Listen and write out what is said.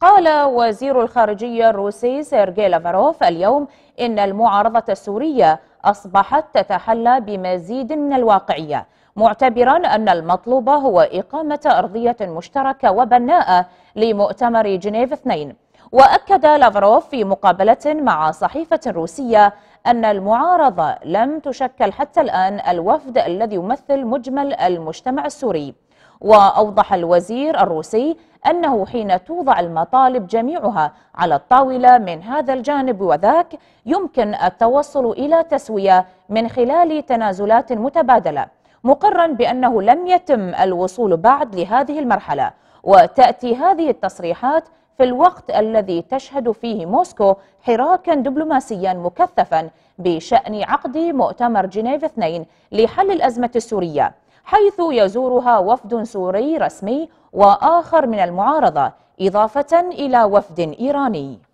قال وزير الخارجية الروسي سيرجي لافاروف اليوم إن المعارضة السورية أصبحت تتحلى بمزيد من الواقعية معتبرا أن المطلوب هو إقامة أرضية مشتركة وبناءة لمؤتمر جنيف 2 وأكد لافروف في مقابلة مع صحيفة روسية أن المعارضة لم تشكل حتى الآن الوفد الذي يمثل مجمل المجتمع السوري وأوضح الوزير الروسي أنه حين توضع المطالب جميعها على الطاولة من هذا الجانب وذاك يمكن التوصل إلى تسوية من خلال تنازلات متبادلة مقرا بأنه لم يتم الوصول بعد لهذه المرحلة وتأتي هذه التصريحات في الوقت الذي تشهد فيه موسكو حراكا دبلوماسيا مكثفا بشأن عقد مؤتمر جنيف 2 لحل الأزمة السورية حيث يزورها وفد سوري رسمي وآخر من المعارضة إضافة إلى وفد إيراني